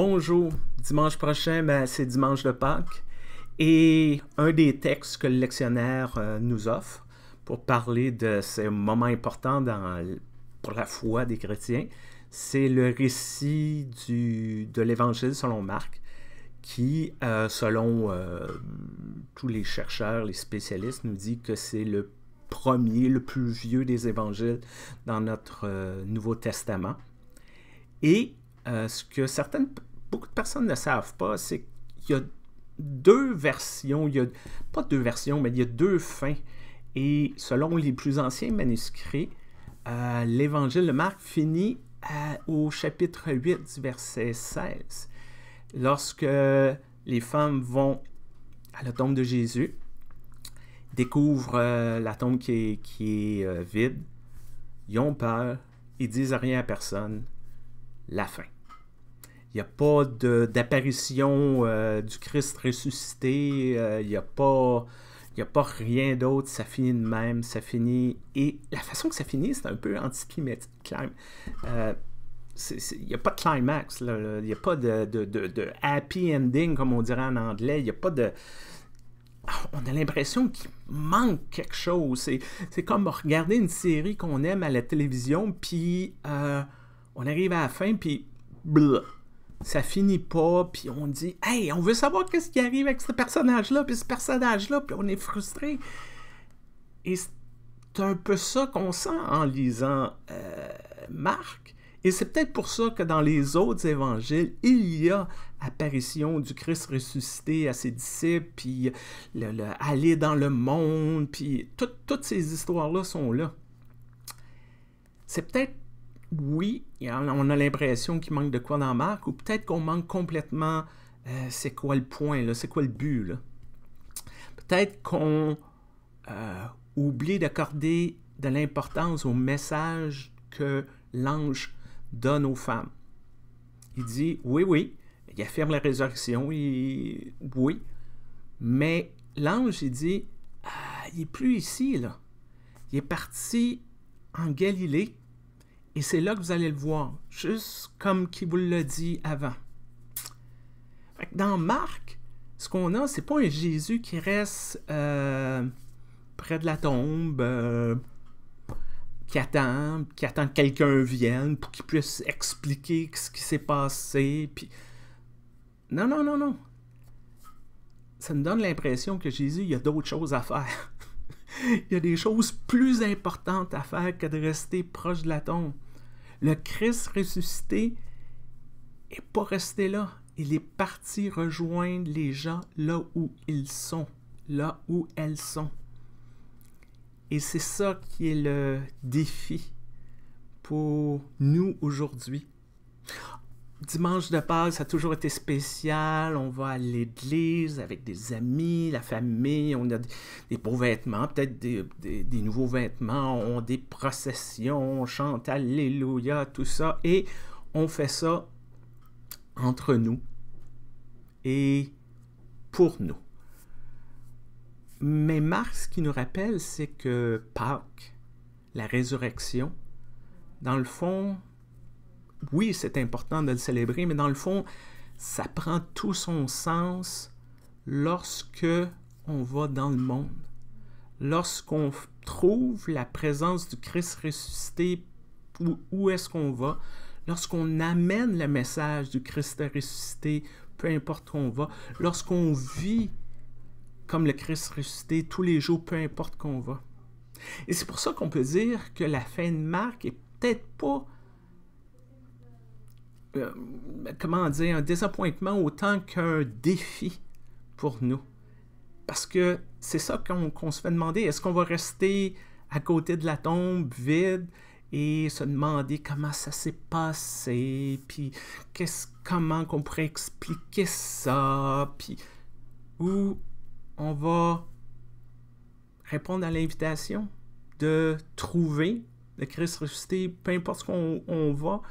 Bonjour, dimanche prochain, ben, c'est dimanche de Pâques. Et un des textes que le lectionnaire euh, nous offre pour parler de ces moments importants dans, pour la foi des chrétiens, c'est le récit de l'Évangile selon Marc, qui, euh, selon euh, tous les chercheurs, les spécialistes, nous dit que c'est le premier, le plus vieux des évangiles dans notre Nouveau Testament. Et ce que certaines beaucoup de personnes ne savent pas, c'est qu'il y a deux versions, il y a, pas deux versions, mais il y a deux fins. Et selon les plus anciens manuscrits, euh, l'évangile de Marc finit euh, au chapitre 8 du verset 16. Lorsque les femmes vont à la tombe de Jésus, découvrent euh, la tombe qui est, qui est vide, ils ont peur, ils disent rien à personne, la fin. Il n'y a pas d'apparition euh, du Christ ressuscité. Euh, il n'y a pas. Il a pas rien d'autre, ça finit de même, ça finit. Et la façon que ça finit, c'est un peu anticlimatique. Euh, il n'y a pas de climax, il n'y a pas de, happy ending, comme on dirait en anglais. Il n'y a pas de. On a l'impression qu'il manque quelque chose. C'est comme regarder une série qu'on aime à la télévision, puis on arrive à la fin, puis ça finit pas, puis on dit Hey, on veut savoir qu'est-ce qui arrive avec ce personnage-là, puis ce personnage-là, puis on est frustré. Et c'est un peu ça qu'on sent en lisant euh, Marc. Et c'est peut-être pour ça que dans les autres évangiles, il y a apparition du Christ ressuscité à ses disciples, puis le, aller dans le monde, puis toutes ces histoires-là sont là. C'est peut-être oui, on a l'impression qu'il manque de quoi dans la marque, ou peut-être qu'on manque complètement euh, c'est quoi le point, c'est quoi le but. Peut-être qu'on euh, oublie d'accorder de l'importance au message que l'ange donne aux femmes. Il dit oui, oui, il affirme la résurrection, oui, mais l'ange, il dit ah, il n'est plus ici, là. Il est parti en Galilée et c'est là que vous allez le voir, juste comme qui vous l'a dit avant. dans Marc, ce qu'on a, c'est pas un Jésus qui reste euh, près de la tombe, euh, qui attend, qui attend que quelqu'un vienne pour qu'il puisse expliquer ce qui s'est passé. Puis... Non, non, non, non. Ça me donne l'impression que Jésus, il y a d'autres choses à faire. il y a des choses plus importantes à faire que de rester proche de la tombe. Le Christ ressuscité n'est pas resté là. Il est parti rejoindre les gens là où ils sont, là où elles sont. Et c'est ça qui est le défi pour nous aujourd'hui dimanche de Pâques, ça a toujours été spécial. On va à l'église avec des amis, la famille, on a des beaux vêtements, peut-être des, nouveaux vêtements, on des processions, on chante Alléluia, tout ça. Et on fait ça entre nous et pour nous. Mais Marx, ce qui nous rappelle, c'est que Pâques, la résurrection, dans le fond, oui, c'est important de le célébrer, mais dans le fond, ça prend tout son sens lorsque on va dans le monde. Lorsqu'on trouve la présence du Christ ressuscité, où, est-ce qu'on va? Lorsqu'on amène le message du Christ ressuscité, peu importe où on va. Lorsqu'on vit comme le Christ ressuscité tous les jours, peu importe qu'on va. Et c'est pour ça qu'on peut dire que la fin de Marc est peut-être pas euh, comment dire, un désappointement autant qu'un défi pour nous. Parce que c'est ça qu'on se fait demander. Est-ce qu'on va rester à côté de la tombe vide et se demander comment ça s'est passé, puis comment qu'on pourrait expliquer ça, puis où on va répondre à l'invitation de trouver le Christ ressuscité, peu importe ce qu'on on va,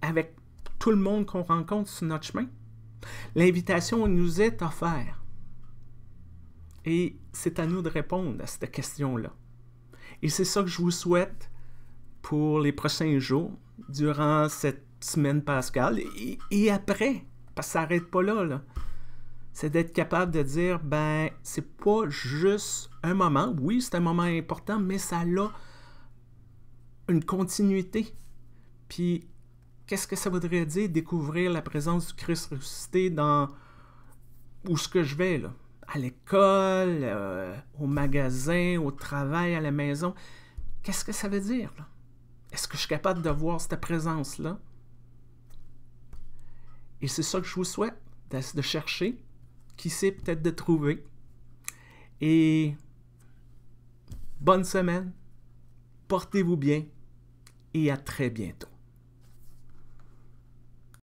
avec tout le monde qu'on rencontre sur notre chemin. L'invitation nous est offerte. Et c'est à nous de répondre à cette question-là. Et c'est ça que je vous souhaite pour les prochains jours, durant cette semaine pascale et, après, parce que ça n'arrête pas là. là. C'est d'être capable de dire, ben, c'est pas juste un moment. Oui, c'est un moment important, mais ça a une continuité. Puis qu'est-ce que ça voudrait dire découvrir la présence du Christ ressuscité dans où ce que je vais là à l'école, euh, au magasin, au travail, à la maison. Qu'est-ce que ça veut dire? Est-ce que je suis capable de voir cette présence-là? Et c'est ça que je vous souhaite, de chercher, qui sait peut-être de trouver. Et bonne semaine, portez-vous bien et à très bientôt.